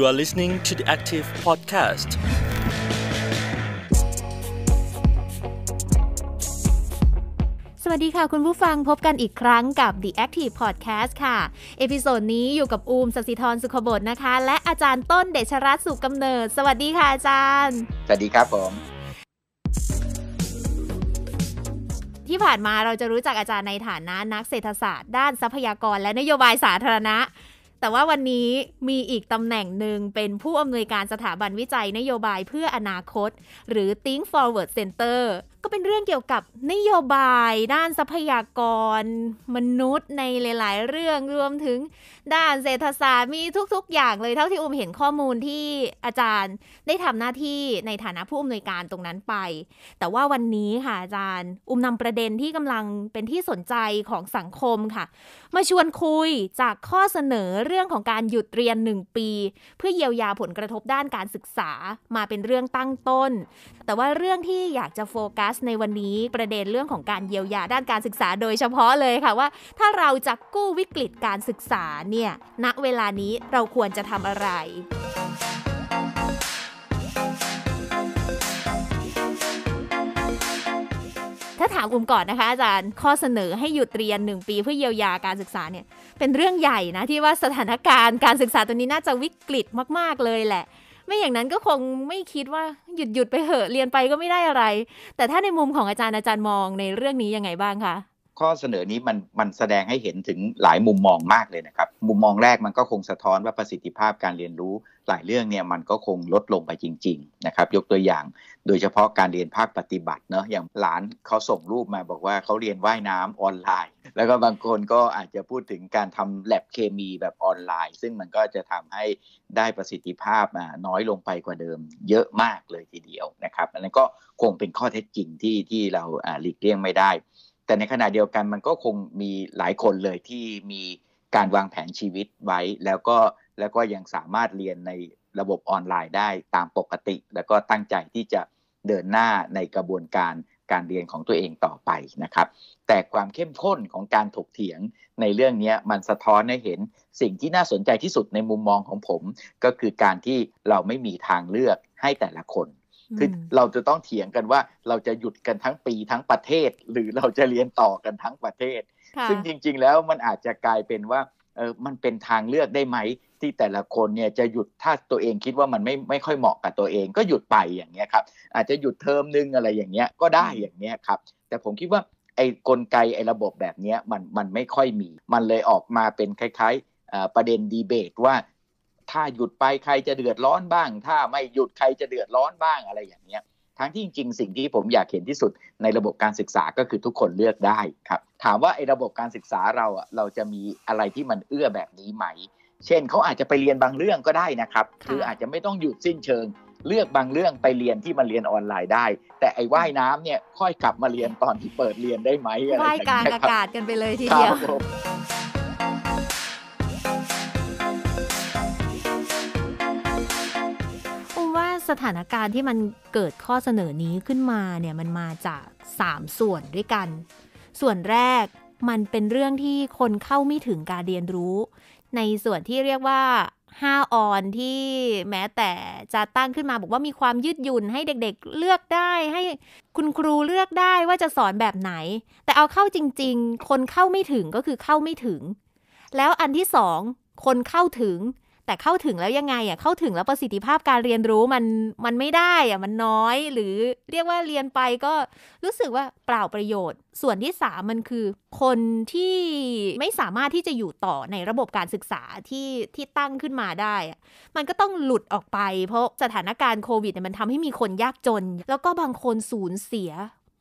You are listening to the Active Podcast. สวัสดีค่ะคุณผู้ฟังพบกันอีกครั้งกับ The Active Podcast ค่ะ เอพิโซดนี้อยู่กับอูมสศิธรสุขบดนะคะ และอาจารย์ต้นเดชรัตน์สุกกำเนิด สวัสดีค่ะอาจารย์ สวัสดีครับผม ที่ผ่านมาเราจะรู้จักอาจารย์ในฐานะนักเศรษฐศาสตร์ ด้านทรัพยากรและนโยบายสาธารณะแต่ว่าวันนี้มีอีกตำแหน่งหนึ่งเป็นผู้อำนวยการสถาบันวิจัยนโยบายเพื่ออนาคต หรือ Think Forward Center ก็เป็นเรื่องเกี่ยวกับนโยบายด้านทรัพยากร มนุษย์ในหลายๆ เรื่องรวมถึงด้านเศรษฐศาสตร์มีทุกๆ อย่างเลย เท่าที่อุ้มเห็นข้อมูลที่อาจารย์ได้ทำหน้าที่ในฐานะผู้อำนวยการตรงนั้นไป แต่ว่าวันนี้ค่ะอาจารย์ อุ้มนำประเด็นที่กำลังเป็นที่สนใจของสังคมค่ะ มาชวนคุยจากข้อเสนอเรื่องของการหยุดเรียน1ปี เพื่อเยียวยาผลกระทบด้านการศึกษามาเป็นเรื่องตั้งต้นแต่ว่าเรื่องที่อยากจะโฟกัสในวันนี้ประเด็นเรื่องของการเยียวยาด้านการศึกษาโดยเฉพาะเลยค่ะว่า ถ้าเราจะกู้วิกฤตการศึกษาเนี่ยณเวลานี้เราควรจะทำอะไร ถ้าถามกลุ่มก่อนนะคะ อาจารย์ข้อเสนอให้หยุดเรียน1ปีเพื่อเยียวยาการศึกษาเนี่ยเป็นเรื่องใหญ่นะที่ว่าสถานการณ์การศึกษาตัวนี้น่าจะวิกฤตมาก ๆเลยแหละไม่อย่างนั้นก็คงไม่คิดว่า หยุดหยุดไปเหอะ เรียนไปก็ไม่ได้อะไร แต่ถ้าในมุมของอาจารย์อาจารย์มองในเรื่องนี้ยังไงบ้างคะข้อเสนอนี้มันมันแสดงให้เห็นถึงหลายมุมมองมากเลยนะครับ มุมมองแรกมันก็คงสะท้อนว่าประสิทธิภาพการเรียนรู้หลายเรื่องเนี่ยมันก็คงลดลงไปจริงๆนะครับยกตัวอย่างโดยเฉพาะการเรียนภาคปฏิบัติเนาะอย่างหลานเขาส่งรูปมาบอกว่าเขาเรียนว่ายน้ำออนไลน์ แล้วก็บางคนก็อาจจะพูดถึงการทำแลบเคมีแบบออนไลน์ ซึ่งมันก็จะทำให้ได้ประสิทธิภาพน้อยลงไปกว่าเดิมเยอะมากเลยทีเดียวนะครับอันนั้นก็คงเป็นข้อเท็จจริงที่ที่เราหลีกเลี่ยงไม่ได้แต่ในขณะเดียวกันมันก็คงมีหลายคนเลยที่มีการวางแผนชีวิตไว้ แล้วก็แล้วก็ยังสามารถเรียนในระบบออนไลน์ได้ตามปกติ แล้วก็ตั้งใจที่จะเดินหน้าในกระบวนการการเรียนของตัวเองต่อไปนะครับ แต่ความเข้มข้นของการถกเถียงในเรื่องนี้มันสะท้อนให้เห็นสิ่งที่น่าสนใจที่สุดในมุมมองของผม ก็คือการที่เราไม่มีทางเลือกให้แต่ละคนคือเราจะต้องเถียงกันว่าเราจะหยุดกันทั้งปีทั้งประเทศหรือเราจะเรียนต่อกันทั้งประเทศ ซึ่งจริงๆแล้วมันอาจจะกลายเป็นว่าเออมันเป็นทางเลือกได้ไหมที่แต่ละคนเนี่ยจะหยุดถ้าตัวเองคิดว่ามันไม่ไม่ค่อยเหมาะกับตัวเอง ก็หยุดไปอย่างเงี้ยครับ อาจจะหยุดเทอมนึงอะไรอย่างเงี้ยก็ได้อย่างเงี้ยครับ แต่ผมคิดว่าไอ้กลไกไอ้ระบบแบบเนี้ยมันมันไม่ค่อยมี มันเลยออกมาเป็นคล้ายๆประเด็นดีเบตว่าถ้าหยุดไปใครจะเดือดร้อนบ้าง ถ้าไม่หยุดใครจะเดือดร้อนบ้างอะไรอย่างเนี้ยทั้งที่จริงๆ สิ่งที่ผมอยากเห็นที่สุดในระบบการศึกษาก็คือทุกคนเลือกได้ครับ ถามว่าไอ้ระบบการศึกษาเราอ่ะ เราจะมีอะไรที่มันเอื้อแบบนี้ไหม เช่นเขาอาจจะไปเรียนบางเรื่องก็ได้นะครับ คืออาจจะไม่ต้องหยุดสิ้นเชิง เลือกบางเรื่องไปเรียนที่มันเรียนออนไลน์ได้ แต่ไอ้ว่ายน้ำเนี่ยค่อยกลับมาเรียนตอนที่เปิดเรียนได้ไหมอะไรอย่างี้ว่ายกลางอากาศกันไปเลยทีเดียวสถานการณ์ที่มันเกิดข้อเสนอนี้ขึ้นมาเนี่ยมันมาจาก 3 ส่วนด้วยกัน ส่วนแรกมันเป็นเรื่องที่คนเข้าไม่ถึงการเรียนรู้ ในส่วนที่เรียกว่า 5ออนที่แม้แต่จะตั้งขึ้นมาบอกว่ามีความยืดหยุ่นให้เด็กๆ เลือกได้ ให้คุณครูเลือกได้ว่าจะสอนแบบไหน แต่เอาเข้าจริงๆ คนเข้าไม่ถึงก็คือเข้าไม่ถึง แล้วอันที่สองคนเข้าถึงแต่เข้าถึงแล้วยังไงอ่ะ เข้าถึงแล้วประสิทธิภาพการเรียนรู้มันมันไม่ได้อ่ะ มันน้อยหรือเรียกว่าเรียนไปก็รู้สึกว่าเปล่าประโยชน์ ส่วนที่สามมันคือ คนที่ไม่สามารถที่จะอยู่ต่อในระบบการศึกษาที่ที่ตั้งขึ้นมาได้ มันก็ต้องหลุดออกไป เพราะสถานการณ์โควิดเนี่ยมันทำให้มีคนยากจนแล้วก็บางคนสูญเสีย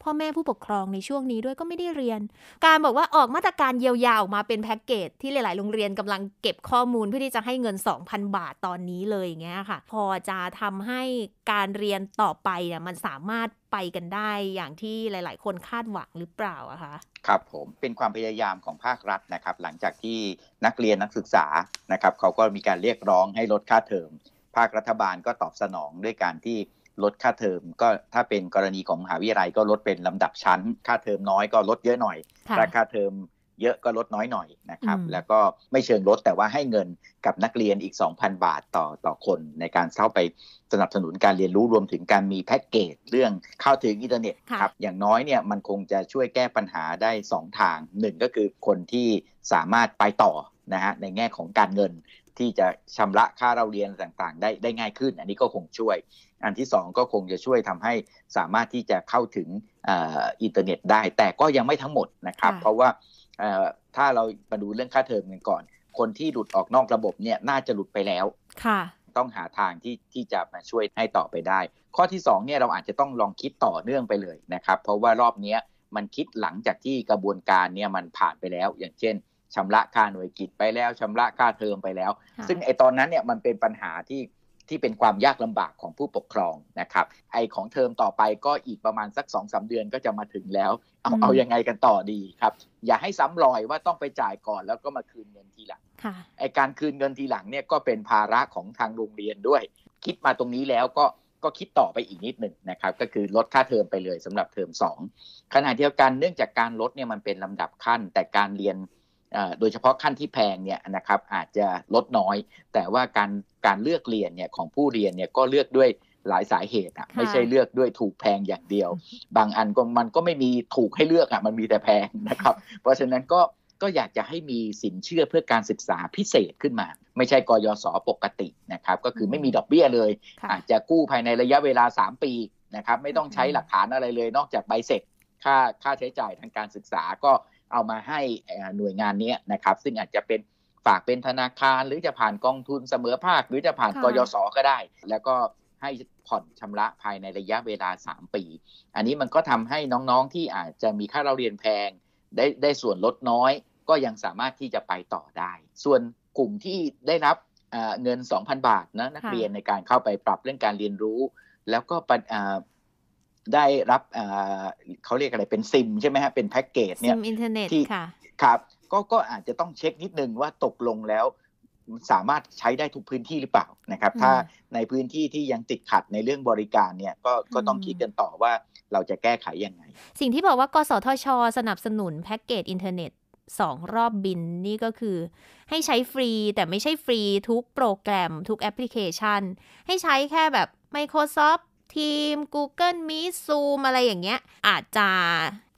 พ่อแม่ผู้ปกครองในช่วงนี้ด้วยก็ไม่ได้เรียน การบอกว่าออกมาตรการเยียวยาออกมาเป็นแพ็กเกจที่หลายๆ โรงเรียนกำลังเก็บข้อมูลเพื่อที่จะให้เงิน 2,000 บาทตอนนี้เลยอย่างเงี้ยค่ะพอจะทำให้การเรียนต่อไปเนี่ยมันสามารถไปกันได้ อย่างที่หลายๆ คนคาดหวังหรือเปล่าอะคะครับผมเป็นความพยายามของภาครัฐนะครับ หลังจากที่นักเรียนนักศึกษานะครับ เขาก็มีการเรียกร้องให้ลดค่าเทอมภาครัฐบาลก็ตอบสนองด้วยการที่ลดค่าเทอมก็ถ้าเป็นกรณีของมหาวิทยาลัยก็ลดเป็นลำดับชั้น ค่าเทอมน้อยก็ลดเยอะหน่อยถ้าค่าเทอมเยอะก็ลดน้อยหน่อยนะครับแล้วก็ไม่เชิงลดแต่ว่าให้เงินกับนักเรียนอีก 2,000 บาทต่อต่อคน ในการเข้าไปสนับสนุนการเรียนรู้รวมถึงการมีแพ็กเกจเรื่องเข้าถึงอินเทอร์เน็ตครับอย่างน้อยเนี่ยมันคงจะช่วยแก้ปัญหาได้ 2 ทางหนึ่งก็คือคนที่สามารถไปต่อนะฮะในแง่ของการเงินที่จะชำระค่าเราเรียนต่างๆ ได้ได้ง่ายขึ้น อันนี้ก็คงช่วยอันที่ 2 ก็คงจะช่วยทำให้สามารถที่จะเข้าถึงอินเทอร์เน็ตได้แต่ก็ยังไม่ทั้งหมดนะครับ เพราะว่าถ้าเรามาดูเรื่องค่าเทอมกันก่อน คนที่หลุดออกนอกระบบเนี่ยน่าจะหลุดไปแล้วค่ะต้องหาทางที่ที่จะมาช่วยให้ต่อไปได้ ข้อที่ 2เนี่ยเราอาจจะต้องลองคิดต่อเนื่องไปเลยนะครับเพราะว่ารอบนี้มันคิดหลังจากที่กระบวนการเนี่ยมันผ่านไปแล้ว อย่างเช่น ชำระค่าหน่วยกิจไปแล้ว ชำระค่าเทอมไปแล้ว ซึ่งไอตอนนั้นเนี่ยมันเป็นปัญหาที่ที่เป็นความยากลำบากของผู้ปกครองนะครับไอของเทอมต่อไปก็อีกประมาณสักสองสาเดือนก็จะมาถึงแล้ว เอาเอายังไงกันต่อดีครับ อย่าให้ซ้ารอยว่าต้องไปจ่ายก่อนแล้วก็มาคืนเงินทีหลังไอการคืนเงินทีหลังเนี่ยก็เป็นภาระของทางโรงเรียนด้วย คิดมาตรงนี้แล้วก็ก็คิดต่อไปอีกนิดหนึ่งนะครับ ก็คือลดค่าเทอมไปเลยสำหรับเทอม 2ขณะเดียวกันเนื่องจากการลดเนี่ยมันเป็นลำดับขั้นแต่การเรียนโดยเฉพาะขั้นที่แพงเนี่ยนะครับอาจจะลดน้อย แต่ว่าการการเลือกเรียนเนี่ยของผู้เรียนเนี่ยก็เลือกด้วยหลายสาเหตุอ่ะไม่ใช่เลือกด้วยถูกแพงอย่างเดียว บางอันก็มันก็ไม่มีถูกให้เลือกอ่ะมันมีแต่แพงนะครับเพราะฉะนั้นก็ก็อยากจะให้มีสินเชื่อเพื่อการศึกษาพิเศษขึ้นมา ไม่ใช่กยศปกตินะครับก็คือไม่มีดอกเบี้ยเลย อาจจะกู้ภายในระยะเวลา 3 ปีนะครับไม่ต้องใช้หลักฐานอะไรเลย นอกจากใบเสร็จค่าค่าใช้จ่ายทางการศึกษาก็เอามาให้หน่วยงานนี้นะครับ ซึ่งอาจจะเป็นฝากเป็นธนาคารหรือจะผ่านกองทุนเสมอภาคหรือจะผ่านกยศ ก็ได้ แล้วก็ให้ผ่อนชำระภายในระยะเวลา 3 ปี อันนี้มันก็ทำให้น้องๆที่อาจจะมีค่าเราเรียนแพงได้ได้ส่วนลดน้อยก็ยังสามารถที่จะไปต่อได้ ส่วนกลุ่มที่ได้รับเงิน 2,000 บาทนะนักเรียนในการเข้าไปปรับเรื่องการเรียนรู้ แล้วก็ได้รับ เขาเรียกอะไรเป็นซิมใช่ไหมฮะ เป็นแพ็กเกจเนี่ยซิมอินเทอร์เน็ตค่ะ ครับก็ก็อาจจะต้องเช็คนิดนึงว่าตกลงแล้วสามารถใช้ได้ทุกพื้นที่หรือเปล่านะครับถ้าในพื้นที่ที่ยังติดขัดในเรื่องบริการเนี่ย ก็ก็ต้องคิดกันต่อว่าเราจะแก้ไขยังไง สิ่งที่บอกว่ากสทช สนับสนุนแพ็กเกจอินเทอร์เน็ตสองรอบบินนี่ก็คือ ให้ใช้ฟรี แต่ไม่ใช่ฟรี ทุกโปรแกรม ทุกแอปพลิเคชัน ให้ใช้แค่แบบ Microsoft Team Google Meet Zoom อะไรอย่างเงี้ยอาจจะ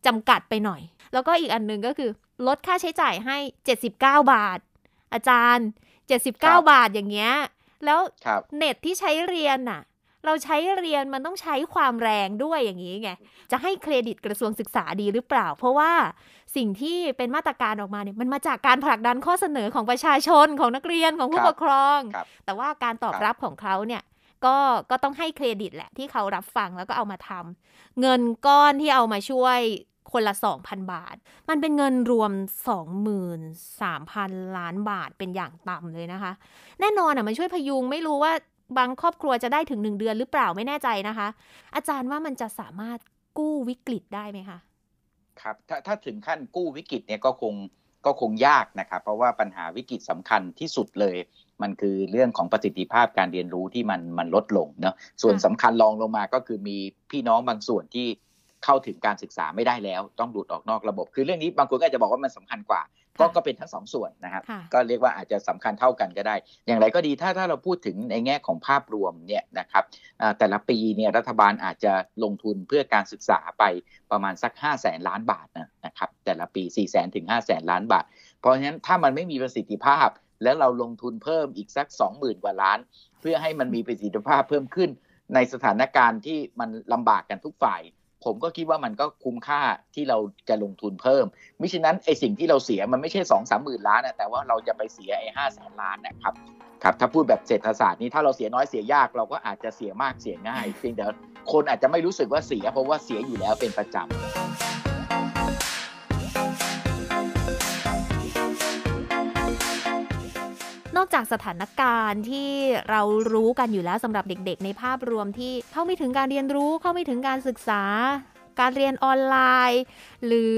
จำกัดไปหน่อย แล้วก็อีกอันนึงก็คือลดค่าใช้จ่ายให้ 79 บาท อาจารย์ 79 บาทอย่างเงี้ยแล้วเน็ตที่ใช้เรียนน่ะเราใช้เรียนมันต้องใช้ความแรงด้วยอย่างนี้ไง จะให้เครดิตกระทรวงศึกษาดีหรือเปล่า เพราะว่าสิ่งที่เป็นมาตรการออกมาเนี่ยมันมาจากการผลักดันข้อเสนอของประชาชนของนักเรียนของผู้ปกครอง แต่ว่าการตอบรับของเขาเนี่ยก็ก็ต้องให้เครดิตแหละ ที่เขารับฟังแล้วก็เอามาทำเงินก้อนที่เอามาช่วยคนละ 2,000 บาท มันเป็นเงินรวม 23,000 ล้านบาทเป็นอย่างต่ำเลยนะคะ แน่นอนอ่ะมันช่วยพยุง ไม่รู้ว่าบางครอบครัวจะได้ถึง 1 เดือนหรือเปล่าไม่แน่ใจนะคะ อาจารย์ว่ามันจะสามารถกู้วิกฤตได้ไหมคะครับถ้าถ้าถึงขั้นกู้วิกฤตเนี่ยก็คงก็คงยากนะครับเพราะว่าปัญหาวิกฤตสำคัญที่สุดเลยมันคือเรื่องของประสิทธิภาพการเรียนรู้ที่มัน มันลดลงเนาะส่วนสำคัญรองลงมาก็คือมีพี่น้องบางส่วนที่เข้าถึงการศึกษาไม่ได้แล้ว ต้องหลุดออกนอกระบบ คือเรื่องนี้บางคนก็จะบอกว่ามันสำคัญกว่า ก็ก็เป็นทั้งสองส่วนนะครับ ก็เรียกว่าอาจจะสำคัญเท่ากันก็ได้ อย่างไรก็ดีถ้าถ้าเราพูดถึงในแง่ของภาพรวมเนี่ยนะครับแต่ละปีเนี่ยรัฐบาลอาจจะลงทุนเพื่อการศึกษาไปประมาณสัก 5 0 0แสนล้านบาทนะครับแต่ละปี4 0 0แสนถึง5 0 0แสนล้านบาท เพราะฉะนั้นถ้ามันไม่มีประสิทธิภาพแล้วเราลงทุนเพิ่มอีกสัก20,000กว่าล้าน เพื่อให้มันมีประสิทธิภาพเพิ่มขึ้น ในสถานการณ์ที่มันลำบากกันทุกฝ่าย ผมก็คิดว่ามันก็คุ้มค่าที่เราจะลงทุนเพิ่ม มิฉะนั้นไอสิ่งที่เราเสียมันไม่ใช่สองสามหมื่นล้านนะแต่ว่าเราจะไปเสียไอห้าแสนล้านนะครับครับถ้าพูดแบบเศรษฐศาสตร์นี้ถ้าเราเสียน้อยเสียยากเราก็อาจจะเสียมากเสียง่ายเพียงแต่คนอาจจะไม่รู้สึกว่าเสียเพราะว่าเสียอยู่แล้วเป็นประจำนอกจากสถานการณ์ที่เรารู้กันอยู่แล้วสำหรับเด็กๆ ในภาพรวมที่เข้าไม่ถึงการเรียนรู้เข้าไม่ถึงการศึกษาการเรียนออนไลน์ หรือ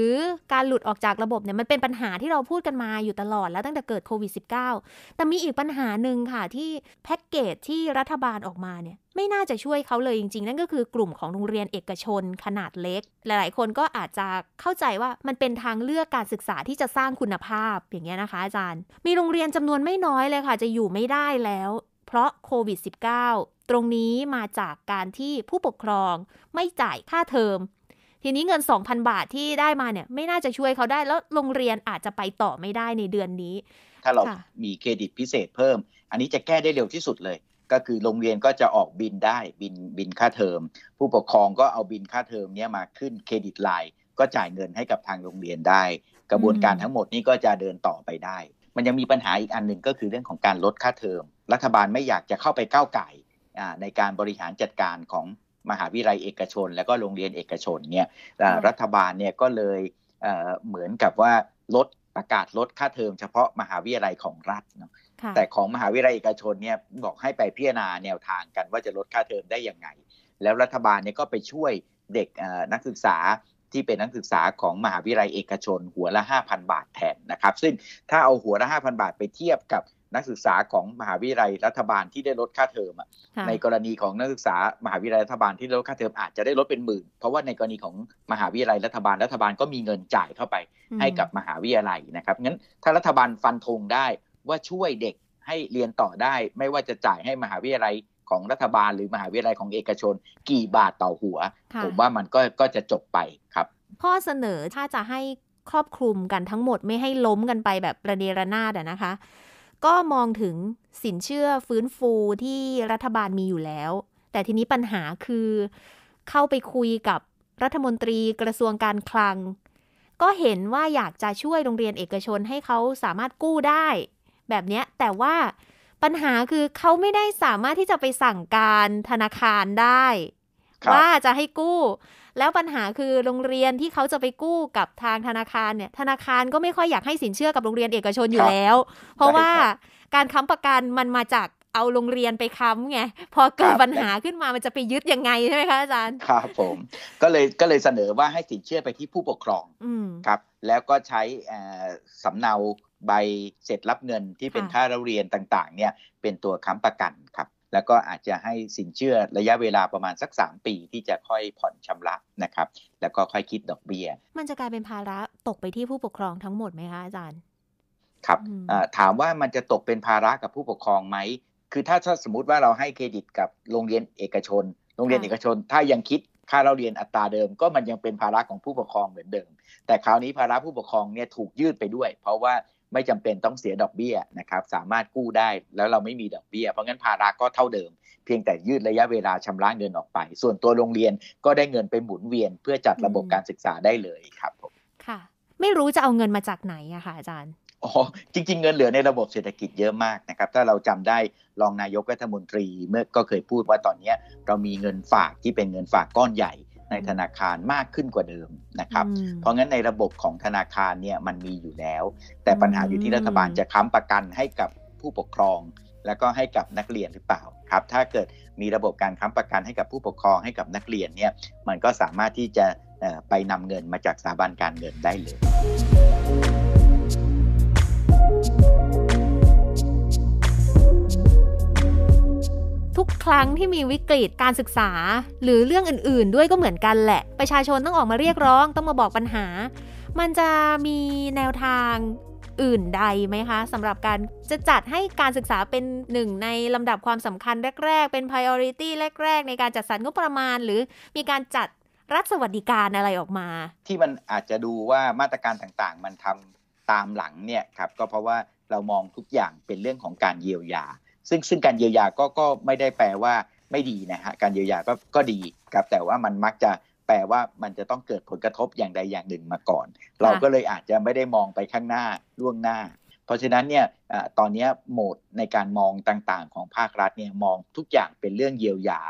การหลุดออกจากระบบเนี่ยมันเป็นปัญหาที่เราพูดกันมาอยู่ตลอดแล้วตั้งแต่เกิดโควิด -19 แต่มีอีกปัญหาหนึ่งค่ะที่แพ็กเกจที่รัฐบาลออกมาเนี่ยไม่น่าจะช่วยเขาเลยจริงๆ นั่นก็คือกลุ่มของโรงเรียนเอกชนขนาดเล็ก หลายๆ คนก็อาจจะเข้าใจว่ามันเป็นทางเลือกการศึกษาที่จะสร้างคุณภาพอย่างเงี้ยนะคะอาจารย์ มีโรงเรียนจำนวนไม่น้อยเลยค่ะ จะอยู่ไม่ได้แล้วเพราะโควิด -19 ตรงนี้มาจากการที่ผู้ปกครอง ไม่จ่ายค่าเทอมทีนี้เงิน 2,000 บาทที่ได้มาเนี่ยไม่น่าจะช่วยเขาได้แล้วโรงเรียนอาจจะไปต่อไม่ได้ในเดือนนี้ ถ้าเรามีเครดิตพิเศษเพิ่ม อันนี้จะแก้ได้เร็วที่สุดเลย ก็คือโรงเรียนก็จะออกบินได้บินบินค่าเทอม ผู้ปกครองก็เอาบินค่าเทอมเนี้ยมาขึ้นเครดิตไลน์ก็จ่ายเงินให้กับทางโรงเรียนได้ กระบวนการทั้งหมดนี้ก็จะเดินต่อไปได้ มันยังมีปัญหาอีกอันหนึ่งก็คือเรื่องของการลดค่าเทอม รัฐบาลไม่อยากจะเข้าไปก้าวไก่ในการบริหารจัดการของมหาวิทยาลัยเอกชนแล้วก็โรงเรียนเอกชนเนี่ยรัฐบาลเนี่ยก็เลยเหมือนกับว่าลดประกาศลดค่าเทอมเฉพาะมหาวิทยาลัยของรัฐเนาะแต่ของมหาวิทยาลัยเอกชนเนี่ยบอกให้ไปพิจารณาแนวทางกันว่าจะลดค่าเทอมได้อย่างไง แล้วรัฐบาลเนี่ยก็ไปช่วยเด็กนักศึกษาที่เป็นนักศึกษาของมหาวิทยาลัยเอกชน หัวละ5,000 บาทแทนนะครับ ซึ่งถ้าเอาหัวละ5,000 บาทไปเทียบกับนักศึกษาของมหาวิทยาลัยรัฐบาลที่ได้ลดค่าเทอมในกรณีของนักศึกษามหาวิทยาลัยรัฐบาลที่ลดค่าเทอมอาจจะได้ลดเป็นหมื่น เพราะว่าในกรณีของมหาวิทยาลัยรัฐบาลรัฐบาลก็มีเงินจ่ายเข้าไปให้กับมหาวิทยาลัยนะครับ งั้นถ้ารัฐบาลฟันธงได้ว่าช่วยเด็กให้เรียนต่อได้ ไม่ว่าจะจ่ายให้มหาวิทยาลัยของรัฐบาลหรือมหาวิทยาลัยของเอกชน กี่บาทต่อหัว ผมว่ามันก็ก็จะจบไปครับข้อเสนอถ้าจะให้ครอบคลุมกันทั้งหมดไม่ให้ล้มกันไปแบบประเดระนาดนะคะก็มองถึงสินเชื่อฟื้นฟูที่รัฐบาลมีอยู่แล้ว แต่ทีนี้ปัญหาคือเข้าไปคุยกับรัฐมนตรีกระทรวงการคลัง ก็เห็นว่าอยากจะช่วยโรงเรียนเอกชนให้เขาสามารถกู้ได้ แบบนี้แต่ว่าปัญหาคือเขาไม่ได้สามารถที่จะไปสั่งการธนาคารได้ว่าจะให้กู้แล้วปัญหาคือโรงเรียนที่เขาจะไปกู้กับทางธนาคารเนี่ยธนาคารก็ไม่ค่อยอยากให้สินเชื่อกับโรงเรียนเอกชนอยู่แล้ว เพราะว่าการค้ำประกันมันมาจากเอาโรงเรียนไปค้ำไงพอเกิดปัญหาขึ้นมามันจะไปยึดยังไงใช่ไหมคะอาจารย์ครับผมก็เลยก็เลยเสนอว่าให้สินเชื่อไปที่ผู้ปกครองครับ แล้วก็ใช้สำเนาใบเสร็จรับเงินที่เป็นค่าเรียนต่างๆ เนี่ยเป็นตัวค้ำประกันครับแล้วก็อาจจะให้สินเชื่อระยะเวลาประมาณสัก3ปีที่จะค่อยผ่อนชำระนะครับแล้วก็ค่อยคิดดอกเบี้ย มันจะกลายเป็นภาระตกไปที่ผู้ปกครองทั้งหมดไหมคะอาจารย์ ครับถามว่ามันจะตกเป็นภาระกับผู้ปกครองไหมคือถ้าสมมติว่าเราให้เครดิตกับโรงเรียนเอกชน โรงเรียนเอกชน ถ้ายังคิดค่าเราเรียนอัตราเดิมก็มันยังเป็นภาระของผู้ปกครองเหมือนเดิมแต่คราวนี้ภาระผู้ปกครองเนี่ยถูกยืดไปด้วย เพราะว่าไม่จำเป็นต้องเสียดอกเบี้ยนะครับ สามารถกู้ได้แล้วเราไม่มีดอกเบี้ย เพราะงั้นภาระก็เท่าเดิม เพียงแต่ยืดระยะเวลาชำระเงินออกไป ส่วนตัวโรงเรียนก็ได้เงินไปหมุนเวียนเพื่อจัดระบบการศึกษาได้เลยครับผมค่ะ ไม่รู้จะเอาเงินมาจากไหนอะค่ะอาจารย์ อ๋อ จริง ๆ เงินเหลือในระบบเศรษฐกิจเยอะมากนะครับถ้าเราจำได้รองนายกรัฐมนตรีเมื่อก็เคยพูดว่าตอนนี้เรามีเงินฝากที่เป็นเงินฝากก้อนใหญ่ในธนาคารมากขึ้นกว่าเดิมนะครับ เพราะงั้นในระบบของธนาคารเนี่ย มันมีอยู่แล้ว แต่ปัญหาอยู่ที่รัฐบาลจะค้ำประกันให้กับผู้ปกครองแล้วก็ให้กับนักเรียนหรือเปล่าครับถ้าเกิดมีระบบการค้ำประกันให้กับผู้ปกครองให้กับนักเรียนเนี่ยมันก็สามารถที่จะไปนำเงินมาจากสถาบันการเงินได้เลยทุกครั้งที่มีวิกฤตการศึกษาหรือเรื่องอื่นๆ ด้วยก็เหมือนกันแหละ ประชาชนต้องออกมาเรียกร้องต้องมาบอกปัญหา มันจะมีแนวทางอื่นใดไหมคะสำหรับการ จะจัดให้การศึกษาเป็นหนึ่งในลำดับความสำคัญแรก ๆ เป็น priority แรก ๆ ในการจัดสรรงบประมาณ หรือมีการจัดรัฐสวัสดิการอะไรออกมา ที่มันอาจจะดูว่ามาตรการต่างๆ มันทำตามหลังเนี่ยครับก็เพราะว่าเรามองทุกอย่างเป็นเรื่องของการเยียวยาซึ่งซึ่งการเยียวยาก็ก็ไม่ได้แปลว่าไม่ดีนะฮะการเยียวยาก็ก็ดีครับแต่ว่ามันมักจะแปลว่ามันจะต้องเกิดผลกระทบอย่างใดอย่างหนึ่งมาก่อน เราก็เลยอาจจะไม่ได้มองไปข้างหน้าล่วงหน้า เพราะฉะนั้นเนี่ยตอนนี้โหมดในการมองต่างๆ ของภาครัฐเนี่ยมองทุกอย่างเป็นเรื่องเยียวยา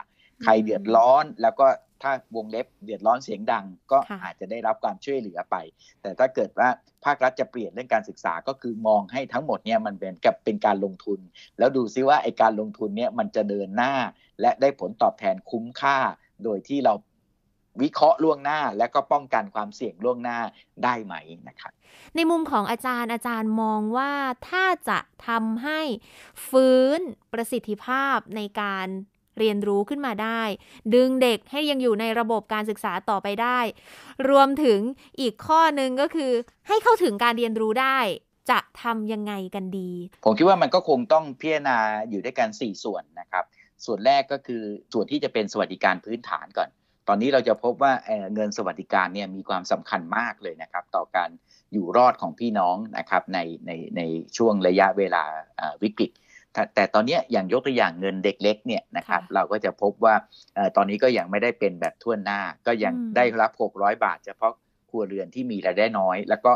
ใครเดือดร้อนแล้วก็ถ้าวงเล็บเดือดร้อนเสียงดังก็อาจจะได้รับการช่วยเหลือไป แต่ถ้าเกิดว่าภาครัฐจะเปลี่ยนเรื่องการศึกษาก็คือมองให้ทั้งหมดเนี่ยมันเป็นกับเป็นการลงทุน แล้วดูซิว่าไอการลงทุนเนี่ยมันจะเดินหน้าและได้ผลตอบแทนคุ้มค่า โดยที่เราวิเคราะห์ล่วงหน้า และก็ป้องกันความเสี่ยงล่วงหน้าได้ไหมนะครับในมุมของอาจารย์อาจารย์มองว่าถ้าจะทำให้ฟื้นประสิทธิภาพในการเรียนรู้ขึ้นมาได้ ดึงเด็กให้ยังอยู่ในระบบการศึกษาต่อไปได้ รวมถึงอีกข้อหนึ่งก็คือให้เข้าถึงการเรียนรู้ได้จะทำยังไงกันดี ผมคิดว่ามันก็คงต้องพิจารณาอยู่ด้วยกัน 4 ส่วนนะครับ ส่วนแรกก็คือส่วนที่จะเป็นสวัสดิการพื้นฐานก่อน ตอนนี้เราจะพบว่าเงินสวัสดิการเนี่ยมีความสำคัญมากเลยนะครับ ต่อการอยู่รอดของพี่น้องนะครับในในในช่วงระยะเวลาวิกฤตแต่ตอนนี้อย่างยกตัวอย่างเงินเด็กเล็กเนี่ยนะครับเราก็จะพบว่าตอนนี้ก็ยังไม่ได้เป็นแบบทั่วหน้า ก็ยังได้รับ 600 บาท เฉพาะครัวเรือนที่มีรายได้น้อย แล้วก็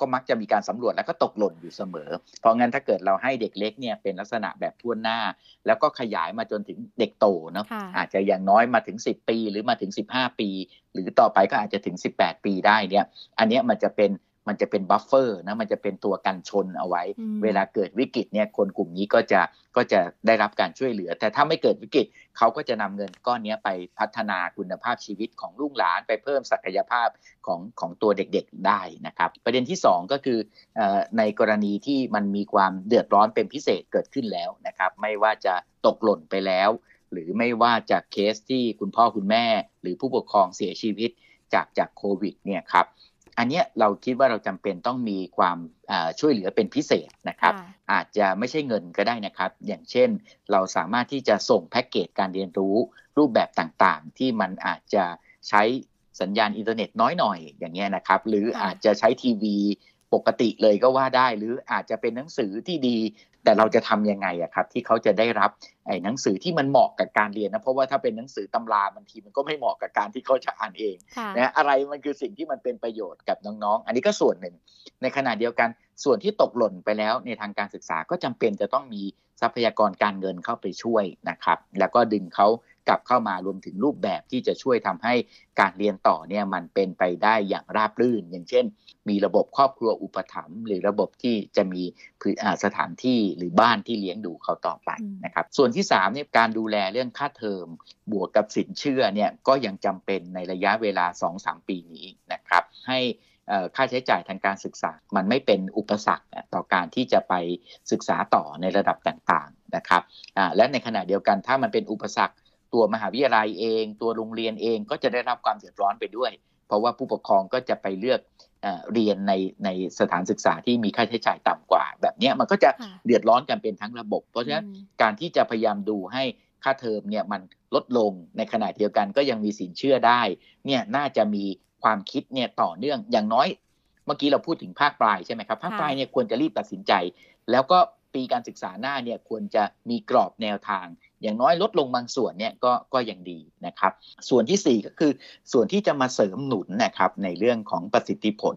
ก็มักจะมีการสำรวจแล้วก็ตกหล่นอยู่เสมอ เพราะงั้นถ้าเกิดเราให้เด็กเล็กเนี่ยเป็นลักษณะแบบทั่วหน้า แล้วก็ขยายมาจนถึงเด็กโตเนาะอาจจะอย่างน้อยมาถึง 10 ปีหรือมาถึง 15 ปี หรือต่อไปก็อาจจะถึง 18 ปีได้เนี่ยอันนี้มันจะเป็นมันจะเป็นบัฟเฟอร์นะมันจะเป็นตัวกันชนเอาไว้ เวลาเกิดวิกฤตเนี่ยคนกลุ่มนี้ก็จะก็จะได้รับการช่วยเหลือ แต่ถ้าไม่เกิดวิกฤตเขาก็จะนำเงินก้อนนี้ไปพัฒนาคุณภาพชีวิตของลูกหลานไปเพิ่มศักยภาพของของตัวเด็กๆได้นะครับ ประเด็นที่ 2 ก็คือในกรณีที่มันมีความเดือดร้อนเป็นพิเศษเกิดขึ้นแล้วนะครับ ไม่ว่าจะตกหล่นไปแล้ว หรือไม่ว่าจากเคสที่คุณพ่อคุณแม่หรือผู้ปกครองเสียชีวิตจากจากโควิดเนี่ยครับอันนี้เราคิดว่าเราจำเป็นต้องมีความช่วยเหลือเป็นพิเศษนะครับ อาจจะไม่ใช่เงินก็ได้นะครับ อย่างเช่นเราสามารถที่จะส่งแพ็กเกจการเรียนรู้รูปแบบต่างๆที่มันอาจจะใช้สัญญาณอินเทอร์เน็ตน้อยหน่อยอย่างเงี้ยนะครับ หรืออาจจะใช้ทีวีปกติเลยก็ว่าได้ หรืออาจจะเป็นหนังสือที่ดีแต่เราจะทํำยังไงอะครับ ที่เขาจะได้รับไอ้หนังสือที่มันเหมาะกับการเรียนนะ เพราะว่าถ้าเป็นหนังสือตำราบางทีมันก็ไม่เหมาะกับการที่เขาจะอ่านเองนะอะไรมันคือสิ่งที่มันเป็นประโยชน์กับน้องๆอันนี้ก็ส่วนหนึ่ง ในขณะเดียวกัน ส่วนที่ตกหล่นไปแล้วในทางการศึกษาก็จำเป็นจะต้องมีทรัพยากรการเงินเข้าไปช่วยนะครับ แล้วก็ดึงเขากลับเข้ามารวมถึงรูปแบบที่จะช่วยทำให้การเรียนต่อเนี่ยมันเป็นไปได้อย่างราบรื่น อย่างเช่นมีระบบครอบครัวอุปถัมภ์หรือระบบที่จะมีสถานที่หรือบ้านที่เลี้ยงดูเขาต่อไปนะครับส่วนที่3เนี่ยการดูแลเรื่องค่าเทอมบวกกับสินเชื่อเนี่ยก็ยังจำเป็นในระยะเวลา 2-3 ปีนี้นะครับให้ค่าใช้จ่ายทางการศึกษา มันไม่เป็นอุปสรรคต่อการที่จะไปศึกษาต่อในระดับต่างๆนะครับและในขณะเดียวกันถ้ามันเป็นอุปสรรคตัวมหาวิทยาลัยเองตัวโรงเรียนเองก็จะได้รับความเดือดร้อนไปด้วย เพราะว่าผู้ ปกครองก็จะไปเลือกเรียน ในในสถานศึกษาที่มีค่าใช้จ่ายต่ำกว่า แบบนี้มันก็จะเดือดร้อนกันเป็นทั้งระบบ เพราะฉะนั้นการที่จะพยายามดูให้ค่าเทอมเนี่ย มันลดลงในขณะเดียวกันก็ยังมีสินเชื่อได้เนี่ยน่าจะมีความคิดเนี่ยต่อเนื่องอย่างน้อย เมื่อกี้เราพูดถึงภาคปลายใช่ไหมครับภาคปลายเนี่ยควรจะรีบตัดสินใจแล้วก็ปีการศึกษาหน้าเนี่ยควรจะมีกรอบแนวทาง อย่างน้อยลดลงบางส่วนเนี่ยก็ก็ยังดีนะครับ ส่วนที่ 4 ก็คือ ส่วนที่จะมาเสริมหนุนนะครับในเรื่องของประสิทธิผล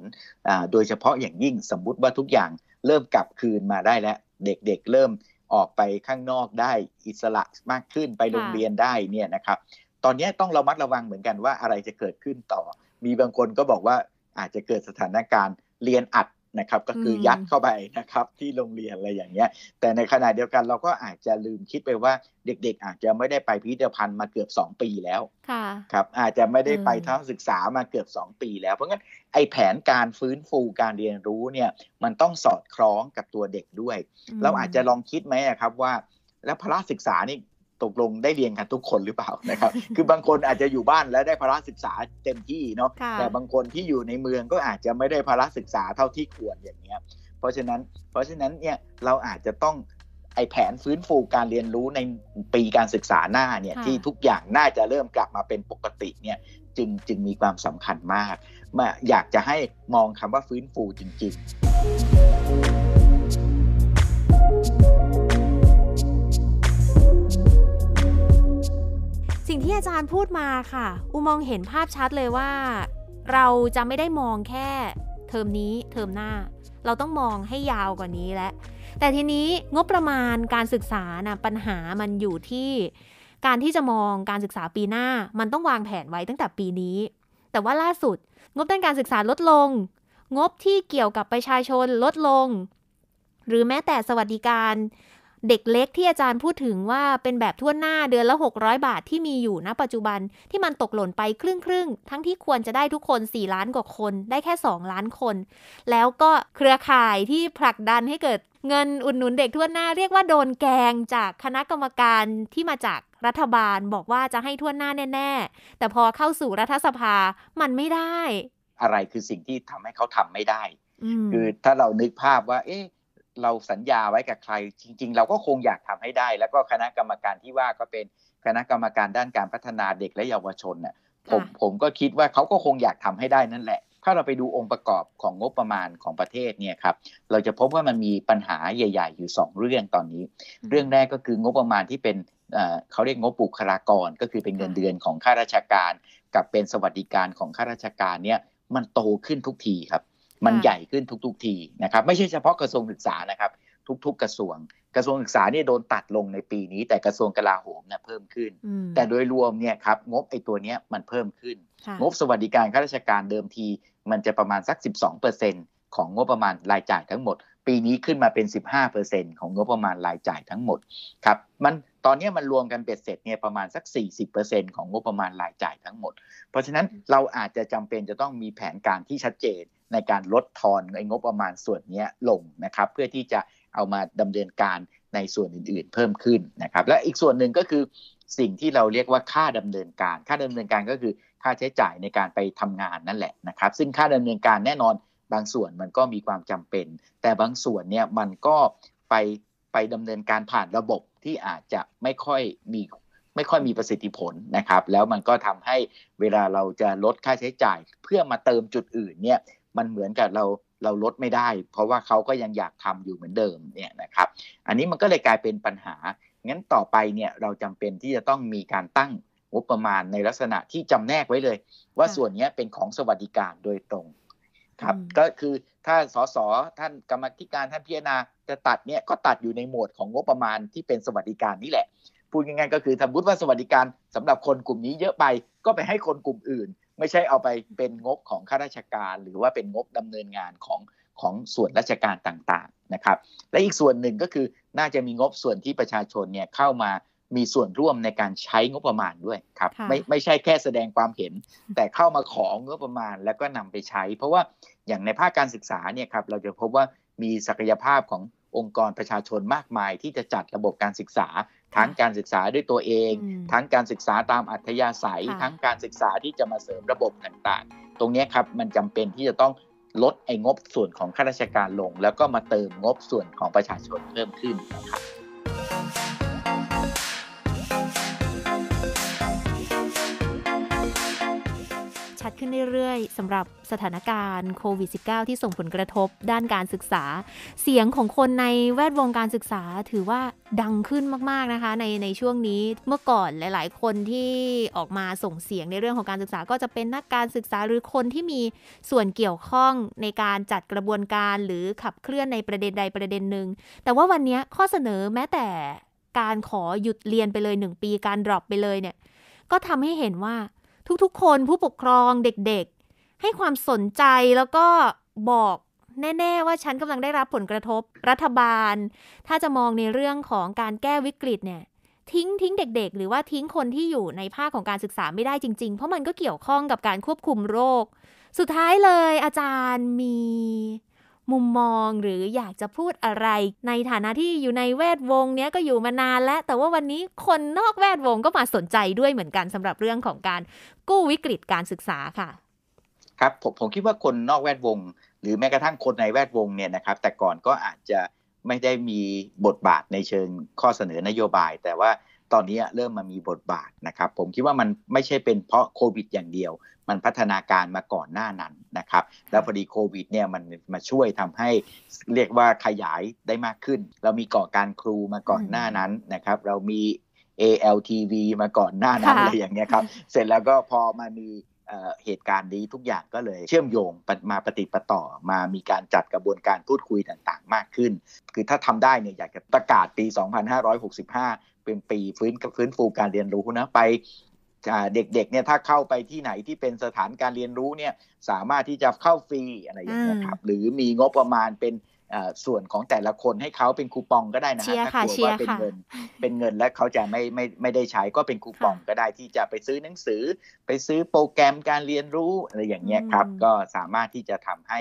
โดยเฉพาะอย่างยิ่งสมมุติว่าทุกอย่างเริ่มกลับคืนมาได้แล้วเด็กๆเริ่มออกไปข้างนอกได้อิสระมากขึ้นไปโรงเรียนได้เนี่ยนะครับตอนนี้ต้องระมัดระวังเหมือนกันว่าอะไรจะเกิดขึ้นต่อ มีบางคนก็บอกว่าอาจจะเกิดสถานการณ์ เรียนอัดนะครับก็คือยัดเข้าไปนะครับที่โรงเรียนอะไรอย่างเงี้ยแต่ในขณะเดียวกันเราก็อาจจะลืมคิดไปว่าเด็กๆ อาจจะไม่ได้ไปพิพิธภัณฑ์มาเกือบ 2 ปีแล้วครับอาจจะไม่ได้ไปทั้งศึกษามาเกือบ 2 ปี แล้วเพราะงั้นไอแผนการฟื้นฟูการเรียนรู้เนี่ยมันต้องสอดคล้องกับตัวเด็กด้วย เราอาจจะลองคิดไหมครับว่า แล้วพละศึกษานี่ตกลงได้เรียนกันทุกคนหรือเปล่านะครับ คือบางคนอาจจะอยู่บ้านแล้วได้ภาระศึกษาเต็มที่เนาะ แต่บางคนที่อยู่ในเมืองก็อาจจะไม่ได้ภาระศึกษาเท่าที่ควรอย่างเงี้ย เพราะฉะนั้น เพราะฉะนั้นเนี่ยเราอาจจะต้องไอแผนฟื้นฟูการเรียนรู้ในปีการศึกษาหน้าเนี่ยที่ทุกอย่างน่าจะเริ่มกลับมาเป็นปกติเนี่ยจึงจึงมีความสำคัญมาก มาอยากจะให้มองคำว่าฟื้นฟูจริง ๆที่อาจารย์พูดมาค่ะอูมองเห็นภาพชัดเลยว่า เราจะไม่ได้มองแค่เทอมนี้เทอมหน้า เราต้องมองให้ยาวกว่านี้และแต่ทีนี้งบประมาณการศึกษานะปัญหามันอยู่ที่ การที่จะมองการศึกษาปีหน้า มันต้องวางแผนไว้ตั้งแต่ปีนี้ แต่ว่าล่าสุด งบด้านการศึกษาลดลง งบที่เกี่ยวกับประชาชนลดลง หรือแม้แต่สวัสดิการเด็กเล็กที่อาจารย์พูดถึงว่าเป็นแบบทั่วหน้าเดือนละ600 บาทที่มีอยู่ณ ปัจจุบันที่มันตกหล่นไปครึ่งครึ่งทั้งที่ควรจะได้ทุกคน 4 ล้านกว่าคนได้แค่ 2 ล้านคน แล้วก็เครือข่ายที่ผลักดันให้เกิดเงินอุดหนุนเด็กทั่วหน้าเรียกว่าโดนแกงจากคณะกรรมการที่มาจากรัฐบาลบอกว่าจะให้ทั่วหน้าแน่ๆแต่พอเข้าสู่รัฐสภามันไม่ได้ อะไรคือสิ่งที่ทำให้เขาทำไม่ได้คือถ้าเรานึกภาพว่าเอ๊ะเราสัญญาไว้กับใคร จริงๆเราก็คงอยากทำให้ได้ แล้วก็คณะกรรมการที่ว่าก็เป็นคณะกรรมการด้านการพัฒนาเด็กและเยาวชนเนี่ยผมผมก็คิดว่าเขาก็คงอยากทำให้ได้นั่นแหละ ถ้าเราไปดูองค์ประกอบของงบประมาณของประเทศเนี่ยครับเราจะพบว่ามันมีปัญหาใหญ่ ๆ อยู่ 2 เรื่องตอนนี้ เรื่องแรกก็คืองบประมาณที่เป็นเขาเรียกงบบุคลากรก็คือเป็นเงินเดือนของข้าราชการ กับเป็นสวัสดิการของข้าราชการเนี่ยมันโตขึ้นทุกทีครับมันใหญ่ขึ้นทุก ๆ ที นะครับไม่ใช่เฉพาะกระทรวงศึกษานะครับทุก ๆ กระทรวง กระทรวงศึกษาเนี่ยโดนตัดลงในปีนี้แต่กระทรวงกลาโหมเนี่ยเพิ่มขึ้น แต่โดยรวมเนี่ยครับงบไอ้ตัวเนี้ยมันเพิ่มขึ้น งบสวัสดิการข้าราชการเดิมที มันจะประมาณสัก 12%ของงบประมาณรายจ่ายทั้งหมด ปีนี้ขึ้นมาเป็น 15%ของงบประมาณรายจ่ายทั้งหมดครับมันตอนนี้มันรวมกันเป็ดเสร็จเนี่ยประมาณสัก 40%ของงบประมาณรายจ่ายทั้งหมด เพราะฉะนั้นเราอาจจะจำเป็นจะต้องมีแผนการที่ชัดเจนในการลดทอนงบประมาณส่วนนี้ลงนะครับ เพื่อที่จะเอามาดำเนินการในส่วนอื่นๆ เพิ่มขึ้นนะครับ และอีกส่วนหนึ่งก็คือสิ่งที่เราเรียกว่าค่าดำเนินการ ค่าดำเนินการก็คือค่าใช้จ่ายในการไปทำงานนั่นแหละนะครับ ซึ่งค่าดำเนินการแน่นอนบางส่วนมันก็มีความจำเป็น แต่บางส่วนเนี่ยมันก็ไปไปดำเนินการผ่านระบบที่อาจจะไม่ค่อยมีไม่ค่อยมีประสิทธิผลนะครับ แล้วมันก็ทำให้เวลาเราจะลดค่าใช้จ่ายเพื่อมาเติมจุดอื่นเนี่ยมันเหมือนกับเราเราลดไม่ได้เพราะว่าเขาก็ยังอยากทำอยู่เหมือนเดิมเนี่ยนะครับอันนี้มันก็เลยกลายเป็นปัญหางั้นต่อไปเนี่ยเราจำเป็นที่จะต้องมีการตั้งงบประมาณในลักษณะที่จำแนกไว้เลย ว่าส่วนนี้เป็นของสวัสดิการโดยตรงครับก็คือถ้าสสท่านกรรมธิการท่านพิจารณาจะตัดเนี่ยก็ตัดอยู่ในหมวดของงบประมาณที่เป็นสวัสดิการนี่แหละพูดง่ายๆก็คือสมมติว่าสวัสดิการสำหรับคนกลุ่มนี้เยอะไปก็ไปให้คนกลุ่มอื่นไม่ใช่เอาไปเป็นงบของข้าราชการหรือว่าเป็นงบดำเนินงานของของส่วนราชการต่างๆนะครับ และอีกส่วนหนึ่งก็คือน่าจะมีงบส่วนที่ประชาชนเนี่ยเข้ามามีส่วนร่วมในการใช้งบประมาณด้วยครับไม่ไม่ใช่แค่แสดงความเห็น แต่เข้ามาของงบประมาณแล้วก็นำไปใช้ เพราะว่าอย่างในภาคการศึกษาเนี่ยครับเราจะพบว่ามีศักยภาพขององค์กรประชาชนมากมายที่จะจัดระบบการศึกษาทั้งการศึกษาด้วยตัวเองทั้งการศึกษาตามอัธยาศัยทั้งการศึกษาที่จะมาเสริมระบบต่าง ๆ ตรงนี้ครับมันจำเป็นที่จะต้องลดไอ้งบส่วนของข้าราชการลง แล้วก็มาเติมงบส่วนของประชาชนเพิ่มขึ้นนะครับดขึ้นเรื่อยๆสำหรับสถานการณ์โควิด -19 ที่ส่งผลกระทบด้านการศึกษา เสียงของคนในแวดวงการศึกษาถือว่าดังขึ้นมากๆนะคะ ในในช่วงนี้ เมื่อก่อนหลาย ๆ คนที่ออกมาส่งเสียงในเรื่องของการศึกษาก็จะเป็นนักการศึกษาหรือคนที่มีส่วนเกี่ยวข้องในการจัดกระบวนการหรือขับเคลื่อนในประเด็นใดประเด็นหนึ่งแต่ว่าวันนี้ข้อเสนอแม้แต่การขอหยุดเรียนไปเลย1ปีการดรอปไปเลยเนี่ยก็ทำให้เห็นว่าทุกๆ คนผู้ปกครองเด็กๆ ให้ความสนใจแล้วก็บอกแน่ๆ ว่าฉันกำลังได้รับผลกระทบรัฐบาล ถ้าจะมองในเรื่องของการแก้วิกฤตเนี่ย ทิ้งทิ้งเด็กๆ หรือว่าทิ้งคนที่อยู่ในภาคของการศึกษาไม่ได้จริงๆ เพราะมันก็เกี่ยวข้องกับการควบคุมโรค สุดท้ายเลยอาจารย์มีมุมมองหรืออยากจะพูดอะไรในฐานะที่อยู่ในแวดวงเนี้ยก็อยู่มานานแล้วแต่ว่าวันนี้คนนอกแวดวงก็มาสนใจด้วยเหมือนกันสำหรับเรื่องของการกู้วิกฤตการศึกษาค่ะครับผมผมคิดว่าคนนอกแวดวง หรือแม้กระทั่งคนในแวดวงเนี่ยนะครับ แต่ก่อนก็อาจจะไม่ได้มีบทบาทในเชิงข้อเสนอนโยบายแต่ว่าตอนนี้เริ่มมามีบทบาทนะครับ ผมคิดว่ามันไม่ใช่เป็นเพราะโควิด อย่างเดียว มันพัฒนาการมาก่อนหน้านั้นนะครับ แล้วพอดีโควิดเนี่ยมันมาช่วยทำให้เรียกว่าขยายได้มากขึ้น เรามีก่อการครูมาก่อนหน้านั้นนะครับ เรามี ALTV มาก่อนหน้านั้นอะไรอย่างเงี้ยครับ เสร็จแล้วก็พอมามีเหตุการณ์นี้ทุกอย่างก็เลย เชื่อมโยงมาปฏิปต่อมามีการจัดกระบวนการพูดคุยต่างๆ มากขึ้น คือถ้าทำได้เนี่ยอยากจะประกาศปี 2565เป็นปีฟื้นฟื้นฟูการเรียนรู้นะ ไปเด็กๆเนี่ยถ้าเข้าไปที่ไหนที่เป็นสถานการเรียนรู้เนี่ย สามารถที่จะเข้าฟรีอะไรอย่างเงี้ยครับ หรือมีงบประมาณเป็นส่วนของแต่ละคนให้เขาเป็นคูปองก็ได้นะฮะถ้ากลัวว่าเป็นเงิน เป็นเงินและเขาจะไม่ไม่ไม่ได้ใช้ก็เป็นคูปองก็ได้ที่จะไปซื้อหนังสือ ไปซื้อโปรแกรมการเรียนรู้อะไรอย่างเงี้ยครับก็สามารถที่จะทำให้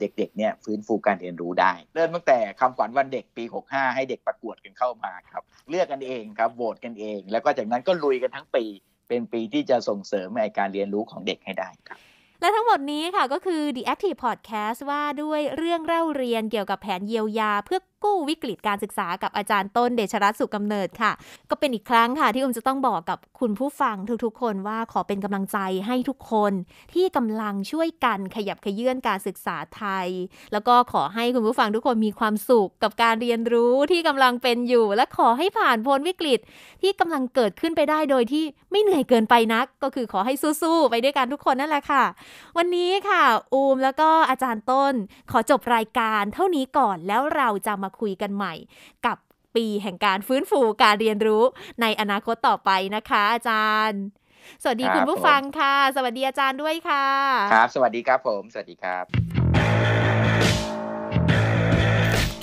เด็กๆเนี่ยฟื้นฟูการเรียนรู้ได้เริ่มตั้งแต่คำขวัญวันเด็กปี65ให้เด็กประกวดกันเข้ามาครับ เลือกกันเองครับโหวตกันเอง แล้วก็จากนั้นก็ลุยกันทั้งปีเป็นปีที่จะส่งเสริมในการเรียนรู้ของเด็กให้ได้ครับและทั้งหมดนี้ค่ะก็คือ The Active Podcast ว่าด้วยเรื่องเล่าเรียนเกี่ยวกับแผนเยียวยาเพื่อกู้วิกฤตการศึกษากับอาจารย์ต้นเดชรัตน์สุกำเนิดค่ะ ก็เป็นอีกครั้งค่ะ ที่อุ้มจะต้องบอกกับคุณผู้ฟังทุกๆ คน ว่าขอเป็นกำลังใจให้ทุกคน ที่กำลังช่วยกันขยับขยื่นการศึกษาไทย แล้วก็ขอให้คุณผู้ฟังทุกคนมีความสุขกับการเรียนรู้ที่กำลังเป็นอยู่ และขอให้ผ่านพ้นวิกฤต ที่กำลังเกิดขึ้นไปได้โดยที่ไม่เหนื่อยเกินไปนัก ก็คือขอให้สู้ๆไปด้วยกันทุกคนนั่นแหละค่ะวันนี้ค่ะอูมแล้วก็อาจารย์ต้นขอจบรายการเท่านี้ก่อนแล้วเราจะมามาคุยกันใหม่กับปีแห่งการฟื้นฟูการเรียนรู้ในอนาคตต่อไปนะคะอาจารย์ สวัสดีคุณผู้ฟังค่ะ สวัสดีอาจารย์ด้วยค่ะ ครับ สวัสดีครับผม สวัสดีครับ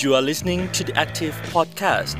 You are listening to the Active Podcast